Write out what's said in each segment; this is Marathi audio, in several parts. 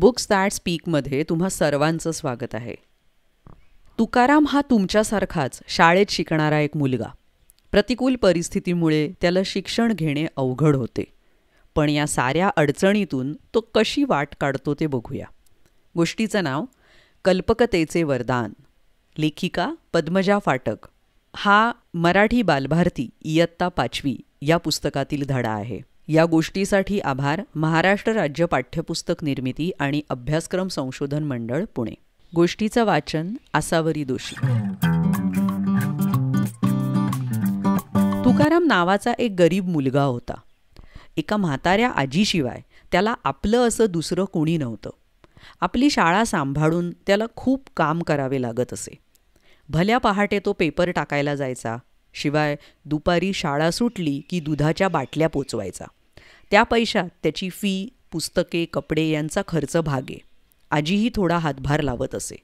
बुक्स दॅट स्पीकमध्ये तुम्हा सर्वांचं स्वागत आहे तुकाराम हा तुमच्यासारखाच शाळेत शिकणारा एक मुलगा प्रतिकूल परिस्थितीमुळे त्याला शिक्षण घेणे अवघड होते पण या साऱ्या अडचणीतून तो कशी वाट काढतो ते बघूया गोष्टीचं नाव कल्पकतेचे वरदान लेखिका पद्मजा फाटक हा मराठी बालभारती इयत्ता पाचवी या पुस्तकातील धडा आहे या गोष्टीसाठी आभार महाराष्ट्र राज्य पाठ्यपुस्तक निर्मिती आणि अभ्यासक्रम संशोधन मंडळ पुणे गोष्टीचं वाचन आसावरी दोषी तुकाराम नावाचा एक गरीब मुलगा होता एका म्हाताऱ्या आजीशिवाय त्याला आपलं असं दुसरं कोणी नव्हतं आपली शाळा सांभाळून त्याला खूप काम करावे लागत असे भल्या पहाटे तो पेपर टाकायला जायचा शिवाय दुपारी शाळा सुटली की दुधाच्या बाटल्या पोचवायचा त्या पैशात त्याची फी पुस्तके कपडे यांचा खर्च भागे आजीही थोडा हातभार लावत असे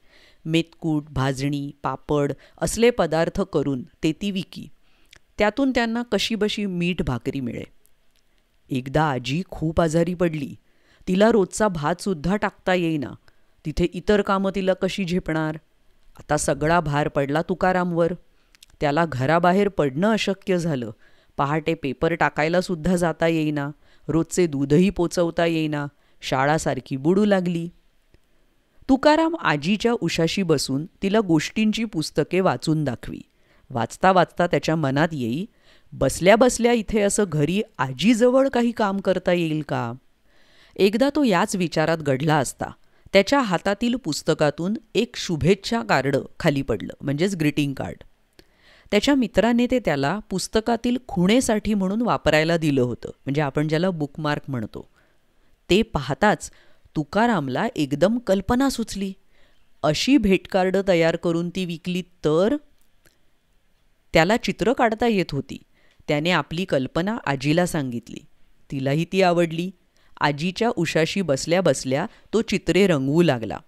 मेतकूट भाजणी पापड असले पदार्थ करून ते ती विकी त्यातून त्यांना कशीबशी मीठ भाकरी मिळे एकदा आजी खूप आजारी पडली तिला रोजचा भातसुद्धा टाकता येईना तिथे इतर कामं तिला कशी झेपणार आता सगळा भार पडला तुकारामवर त्याला घराबाहेर पडणं अशक्य झालं पहाटे पेपर टाकायला सुद्धा जाता येईना रोजचे दूधही पोचवता येईना शाळासारखी बुडू लागली तुकाराम आजीच्या उशाशी बसून तिला गोष्टींची पुस्तके वाचून दाखवी वाचता वाचता त्याच्या मनात येई बसल्या बसल्या इथे असं घरी आजीजवळ काही काम करता येईल का एकदा तो याच विचारात घडला असता त्याच्या हातातील पुस्तकातून एक शुभेच्छा कार्ड खाली पडलं म्हणजेच ग्रीटिंग कार्ड त्याच्या मित्राने ते त्याला पुस्तकातील खुणेसाठी म्हणून वापरायला दिलं होतं म्हणजे आपण ज्याला बुकमार्क म्हणतो ते पाहताच तुकारामला एकदम कल्पना सुचली अशी भेटकार्ड तयार करून ती विकली तर त्याला चित्र काढता येत होती त्याने आपली कल्पना आजीला सांगितली तिलाही ती आवडली आजीच्या उशाशी बसल्या बसल्या तो चित्रे रंगवू लागला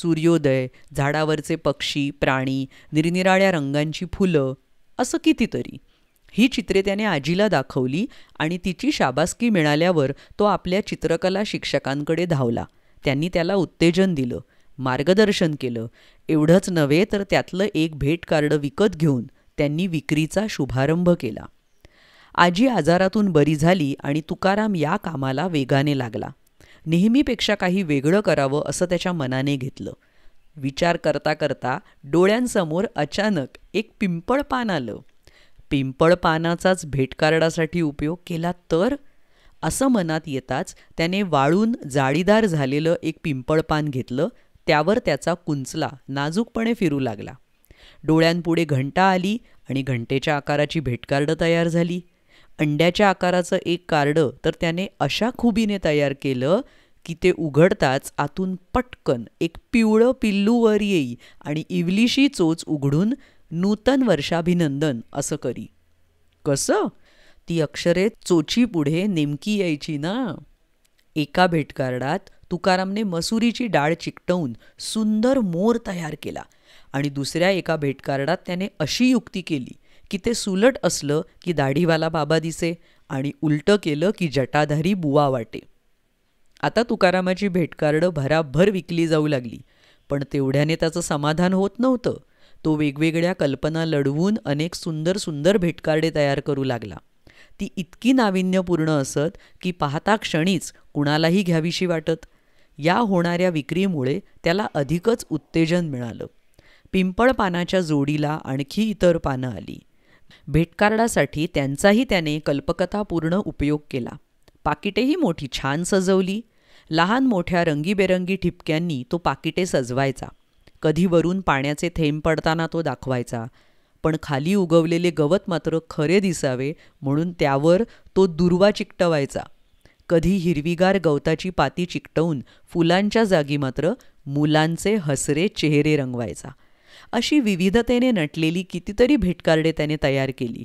सूर्योदय झाडावरचे पक्षी प्राणी निरनिराळ्या रंगांची फुलं असं कितीतरी ही चित्रे त्याने आजीला दाखवली आणि तिची शाबासकी मिळाल्यावर तो आपल्या चित्रकला शिक्षकांकडे धावला त्यांनी त्याला उत्तेजन दिलं मार्गदर्शन केलं एवढंच नव्हे तर त्यातलं एक भेट कार्ड विकत घेऊन त्यांनी विक्रीचा शुभारंभ केला आजी आजारातून बरी झाली आणि तुकाराम या कामाला वेगाने लागला नेहमीपेक्षा काही वेगळं करावं असं त्याच्या मनाने घेतलं विचार करता करता डोळ्यांसमोर अचानक एक पिंपळ पान आलं पिंपळ पानाचाच भेटकार्डासाठी उपयोग केला तर असं मनात येताच त्याने वाळून जाळीदार झालेलं एक पिंपळ पान घेतलं त्यावर त्याचा कुंचला नाजूकपणे फिरू लागला डोळ्यांपुढे घंटा आली आणि घंटेच्या आकाराची भेटकार्ड तयार झाली अंड्याच्या आकाराचं एक कार्ड तर त्याने अशा खुबीने तयार केलं की ते उघडताच आतून पटकन एक पिवळं पिल्लूवर येई आणि इवलीशी चोच उघडून नूतन वर्षाभिनंदन असं करी कसं ती अक्षरे चोची पुढे नेमकी यायची ना एका भेटकार्डात तुकारामने मसुरीची डाळ चिकटवून सुंदर मोर तयार केला आणि दुसऱ्या एका भेटकार्डात त्याने अशी युक्ती केली की ते सुलट असलं की दाढीवाला बाबा दिसे आणि उलटं केलं की जटाधारी बुवा वाटे आता तुकारामाची भेटकार्डं भराभर विकली जाऊ लागली पण तेवढ्याने त्याचं समाधान होत नव्हतं तो वेगवेगळ्या कल्पना लढवून अनेक सुंदर सुंदर भेटकार्डे तयार करू लागला ती इतकी नाविन्यपूर्ण असत की पाहता क्षणीच कुणालाही घ्यावीशी वाटत या होणाऱ्या विक्रीमुळे त्याला अधिकच उत्तेजन मिळालं पिंपळ पानाच्या जोडीला आणखी इतर पानं आली भेटकार्डासाठी त्यांचाही त्याने कल्पकतापूर्ण उपयोग केला पाकिटेही मोठी छान सजवली लहान मोठ्या रंगीबेरंगी ठिपक्यांनी तो पाकिटे सजवायचा कधी वरून पाण्याचे थेंब पडताना तो दाखवायचा पण खाली उगवलेले गवत मात्र खरे दिसावे म्हणून त्यावर तो दुर्वा चिकटवायचा कधी हिरवीगार गवताची पाती चिकटवून फुलांच्या जागी मात्र मुलांचे हसरे चेहरे रंगवायचा अशी विविधतेने नटलेली कितीतरी भेटकार्डे त्याने तयार केली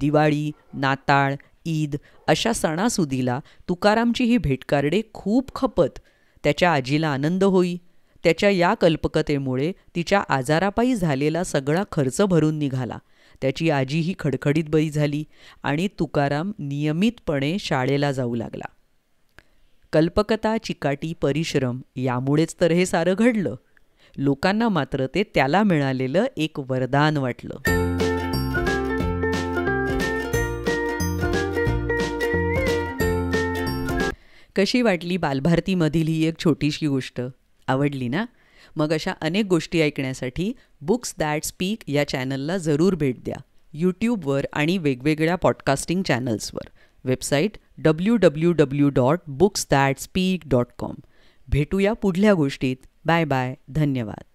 दिवाळी नाताळ ईद अशा सणासुदीला तुकारामची ही भेटकारडे खूप खपत त्याच्या आजीला आनंद होई त्याच्या या कल्पकतेमुळे तिच्या आजारापायी झालेला सगळा खर्च भरून निघाला त्याची आजी ही खडखडीत बरी झाली आणि तुकाराम नियमितपणे शाळेला जाऊ लागला कल्पकता चिकाटी परिश्रम यामुळेच तर हे सारं घडलं लोकांना मात्र ते त्याला मिळालेलं एक वरदान वाटलं कशी वाटली बालभारतीमधील ही एक छोटीशी गोष्ट आवडली ना मग अशा अनेक गोष्टी ऐकण्यासाठी बुक्स दॅट स्पीक या चॅनलला जरूर भेट द्या यूट्यूबवर आणि वेगवेगळ्या पॉडकास्टिंग चॅनल्सवर website W W W dot books that speak dot com भेटूया पुढल्या गोष्टीत बाय बाय धन्यवाद